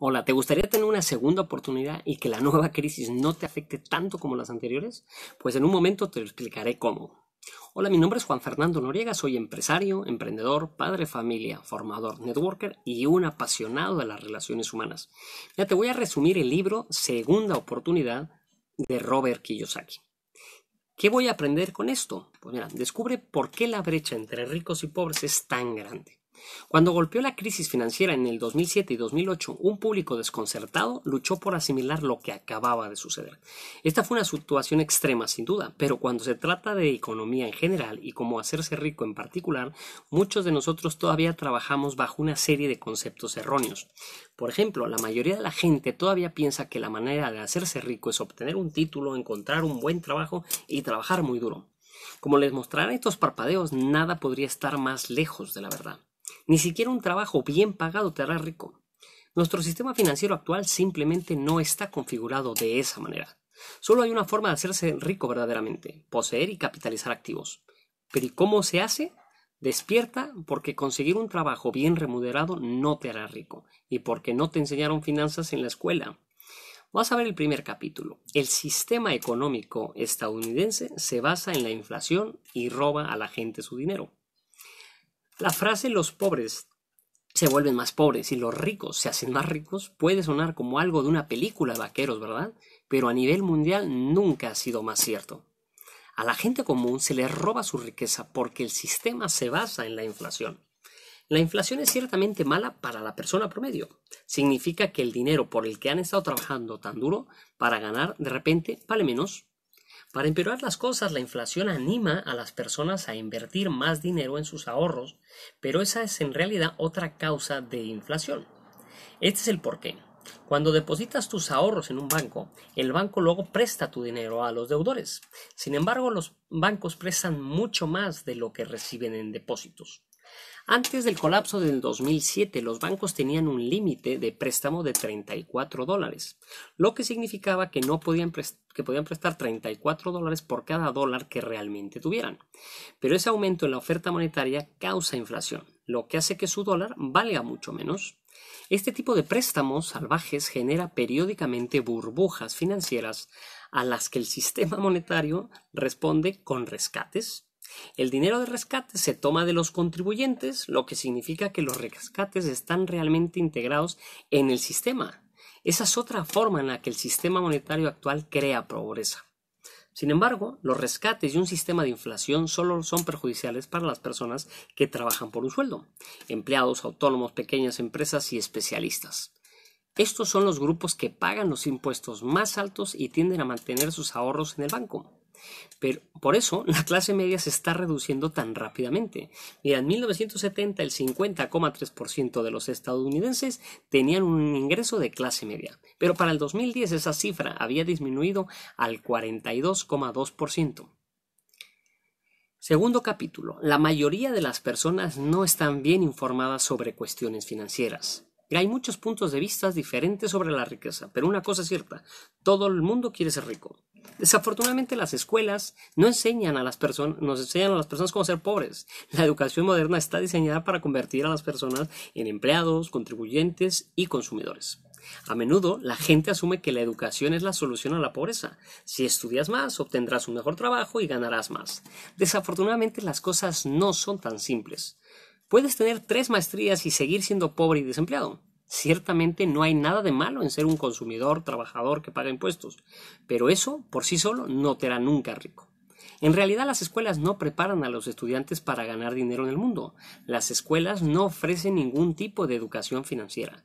Hola, ¿te gustaría tener una segunda oportunidad y que la nueva crisis no te afecte tanto como las anteriores? Pues en un momento te explicaré cómo. Hola, mi nombre es Juan Fernando Noriega, soy empresario, emprendedor, padre familia, formador, networker y un apasionado de las relaciones humanas. Ya te voy a resumir el libro Segunda Oportunidad de Robert Kiyosaki. ¿Qué voy a aprender con esto? Pues mira, descubre por qué la brecha entre ricos y pobres es tan grande. Cuando golpeó la crisis financiera en el 2007 y 2008, un público desconcertado luchó por asimilar lo que acababa de suceder. Esta fue una situación extrema, sin duda, pero cuando se trata de economía en general y cómo hacerse rico en particular, muchos de nosotros todavía trabajamos bajo una serie de conceptos erróneos. Por ejemplo, la mayoría de la gente todavía piensa que la manera de hacerse rico es obtener un título, encontrar un buen trabajo y trabajar muy duro. Como les mostrarán estos parpadeos, nada podría estar más lejos de la verdad. Ni siquiera un trabajo bien pagado te hará rico. Nuestro sistema financiero actual simplemente no está configurado de esa manera. Solo hay una forma de hacerse rico verdaderamente, poseer y capitalizar activos. Pero ¿y cómo se hace? Despierta porque conseguir un trabajo bien remunerado no te hará rico y porque no te enseñaron finanzas en la escuela. Vas a ver el primer capítulo. El sistema económico estadounidense se basa en la inflación y roba a la gente su dinero. La frase los pobres se vuelven más pobres y los ricos se hacen más ricos puede sonar como algo de una película de vaqueros, ¿verdad? Pero a nivel mundial nunca ha sido más cierto. A la gente común se le roba su riqueza porque el sistema se basa en la inflación. La inflación es ciertamente mala para la persona promedio. Significa que el dinero por el que han estado trabajando tan duro para ganar de repente vale menos. Para empeorar las cosas, la inflación anima a las personas a invertir más dinero en sus ahorros, pero esa es en realidad otra causa de inflación. Este es el porqué. Cuando depositas tus ahorros en un banco, el banco luego presta tu dinero a los deudores. Sin embargo, los bancos prestan mucho más de lo que reciben en depósitos. Antes del colapso del 2007, los bancos tenían un límite de préstamo de 34 dólares, lo que significaba que, no podían podían prestar 34 dólares por cada dólar que realmente tuvieran. Pero ese aumento en la oferta monetaria causa inflación, lo que hace que su dólar valga mucho menos. Este tipo de préstamos salvajes genera periódicamente burbujas financieras a las que el sistema monetario responde con rescates el dinero de rescate se toma de los contribuyentes, lo que significa que los rescates están realmente integrados en el sistema. Esa es otra forma en la que el sistema monetario actual crea pobreza. Sin embargo, los rescates y un sistema de inflación solo son perjudiciales para las personas que trabajan por un sueldo, empleados, autónomos, pequeñas empresas y especialistas. Estos son los grupos que pagan los impuestos más altos y tienden a mantener sus ahorros en el banco. Pero por eso la clase media se está reduciendo tan rápidamente. Mira, en 1970 el 50,3% de los estadounidenses tenían un ingreso de clase media, pero para el 2010 esa cifra había disminuido al 42,2%. Segundo capítulo. La mayoría de las personas no están bien informadas sobre cuestiones financieras. Hay muchos puntos de vista diferentes sobre la riqueza, pero una cosa es cierta, todo el mundo quiere ser rico. Desafortunadamente las escuelas no enseñan a las personas, nos enseñan a las personas cómo ser pobres. La educación moderna está diseñada para convertir a las personas en empleados, contribuyentes y consumidores. A menudo la gente asume que la educación es la solución a la pobreza. Si estudias más, obtendrás un mejor trabajo y ganarás más. Desafortunadamente las cosas no son tan simples. Puedes tener tres maestrías y seguir siendo pobre y desempleado. Ciertamente no hay nada de malo en ser un consumidor, trabajador que paga impuestos, pero eso por sí solo no te hará nunca rico. En realidad las escuelas no preparan a los estudiantes para ganar dinero en el mundo. Las escuelas no ofrecen ningún tipo de educación financiera.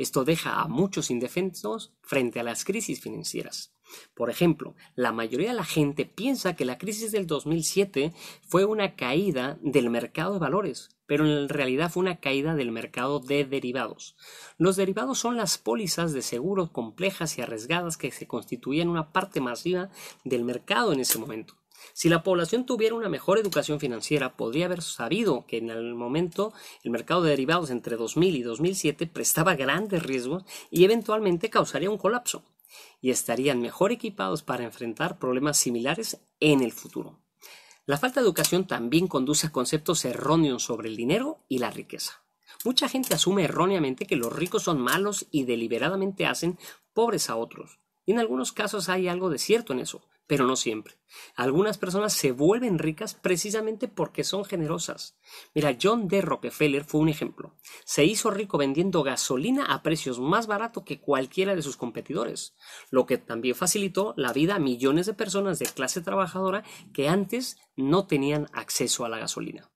Esto deja a muchos indefensos frente a las crisis financieras. Por ejemplo, la mayoría de la gente piensa que la crisis del 2007 fue una caída del mercado de valores, pero en realidad fue una caída del mercado de derivados. Los derivados son las pólizas de seguros complejas y arriesgadas que se constituían una parte masiva del mercado en ese momento. Si la población tuviera una mejor educación financiera, podría haber sabido que en el momento el mercado de derivados entre 2000 y 2007 prestaba grandes riesgos y eventualmente causaría un colapso, y estarían mejor equipados para enfrentar problemas similares en el futuro. La falta de educación también conduce a conceptos erróneos sobre el dinero y la riqueza. Mucha gente asume erróneamente que los ricos son malos y deliberadamente hacen pobres a otros. Y en algunos casos hay algo de cierto en eso, pero no siempre. Algunas personas se vuelven ricas precisamente porque son generosas. Mira, John D. Rockefeller fue un ejemplo. Se hizo rico vendiendo gasolina a precios más baratos que cualquiera de sus competidores, lo que también facilitó la vida a millones de personas de clase trabajadora que antes no tenían acceso a la gasolina.